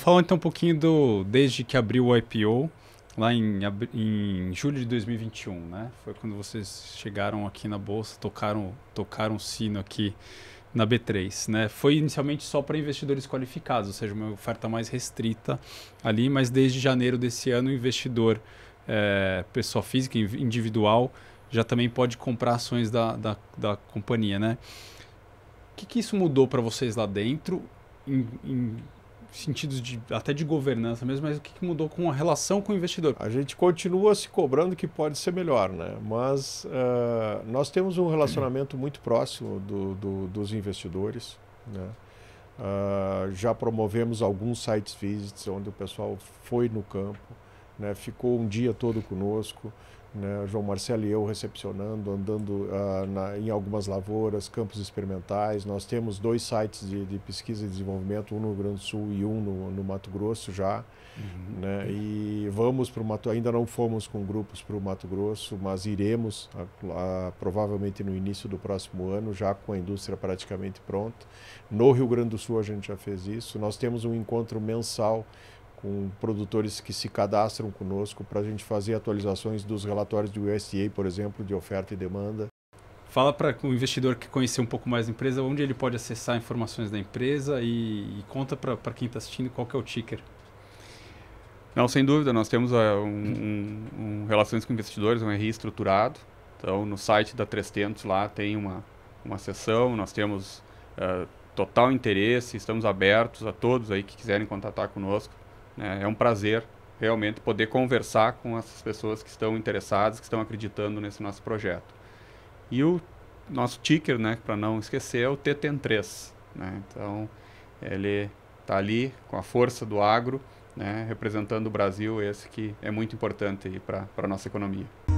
Vou falar então um pouquinho do desde que abriu o IPO, lá em, em julho de 2021, né? Foi quando vocês chegaram aqui na bolsa, tocaram tocaram sino aqui na B3, né? Foi inicialmente só para investidores qualificados, ou seja, uma oferta mais restrita ali, mas desde janeiro desse ano, o investidor, é, pessoa física, individual, já também pode comprar ações da, da, da companhia, né? O que, que isso mudou para vocês lá dentro, em, em sentidos de, até de governança mesmo, mas o que mudou com a relação com o investidor? A gente continua se cobrando que pode ser melhor, né? mas uh, nós temos um relacionamento muito próximo do, do, dos investidores. Né? Uh, já promovemos alguns sites visits onde o pessoal foi no campo né? ficou um dia todo conosco. Né, João Marcelo e eu recepcionando, andando uh, na, em algumas lavouras, campos experimentais. Nós temos dois sites de, de, pesquisa e desenvolvimento, um no Rio Grande do Sul e um no, no Mato Grosso já. Uhum. Né, e vamos para o Mato ainda não fomos com grupos para o Mato Grosso, mas iremos a, ah, a, provavelmente no início do próximo ano, já com a indústria praticamente pronta. No Rio Grande do Sul a gente já fez isso. Nós temos um encontro mensal com produtores que se cadastram conosco para a gente fazer atualizações dos relatórios do USDA, por exemplo, de oferta e demanda. Fala para o investidor que conhecer um pouco mais a empresa, onde ele pode acessar informações da empresa e, e conta para quem está assistindo qual que é o ticker. Não, sem dúvida, nós temos eh, um, um, um, relações com investidores, um RI estruturado. Então, no site da 300 lá tem uma, uma sessão, nós temos uh, total interesse, estamos abertos a todos aí que quiserem contatar conosco. Né? É um prazer realmente poder conversar com essas pessoas que estão interessadas, que estão acreditando nesse nosso projeto. E o nosso ticker, né, para não esquecer, é o TTN3. Né? Então, ele está ali com a força do agro, né, representando o Brasil, esse que é muito importante para a nossa economia.